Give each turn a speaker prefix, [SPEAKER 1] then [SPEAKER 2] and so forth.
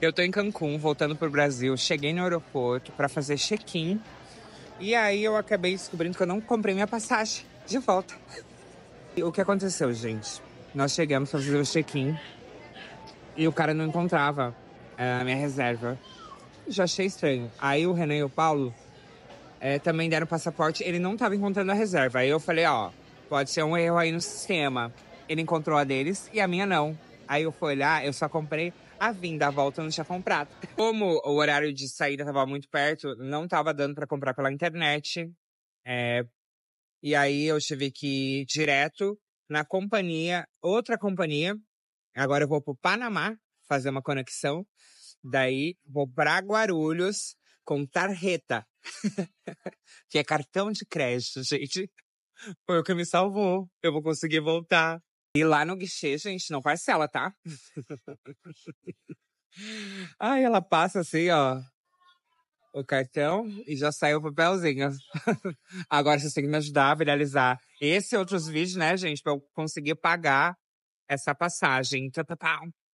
[SPEAKER 1] Eu tô em Cancún, voltando pro Brasil. Cheguei no aeroporto para fazer check-in. E aí eu acabei descobrindo que eu não comprei minha passagem de volta. E o que aconteceu, gente? Nós chegamos pra fazer o check-in e o cara não encontrava é, a minha reserva. Já achei estranho. Aí o Renan e o Paulo é, também deram passaporte. Ele não tava encontrando a reserva. Aí eu falei, ó, pode ser um erro aí no sistema. Ele encontrou a deles e a minha não. Aí eu fui olhar, eu só comprei a vinda, a volta no tinha comprado. Como o horário de saída estava muito perto, não estava dando para comprar pela internet. É... E aí eu tive que ir direto na companhia, outra companhia. Agora eu vou pro Panamá fazer uma conexão. Daí vou para Guarulhos com tarjeta, que é cartão de crédito, gente. Foi o que me salvou. Eu vou conseguir voltar. E lá no guichê, gente, não parcela, tá? Ai, ela passa assim, ó, o cartão e já saiu o papelzinho. Agora vocês têm que me ajudar a viralizar esse e outros vídeos, né, gente, pra eu conseguir pagar essa passagem. tá, tchau,